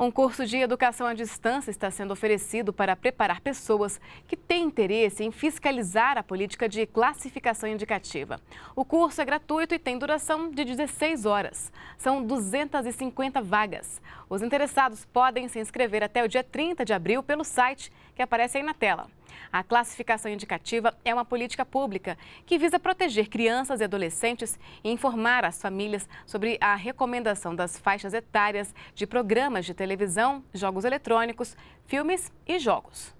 Um curso de educação à distância está sendo oferecido para preparar pessoas que têm interesse em fiscalizar a política de classificação indicativa. O curso é gratuito e tem duração de 16 horas. São 250 vagas. Os interessados podem se inscrever até o dia 30 de abril pelo site que aparece aí na tela. A classificação indicativa é uma política pública que visa proteger crianças e adolescentes e informar as famílias sobre a recomendação das faixas etárias de programas de televisão, jogos eletrônicos, filmes e jogos.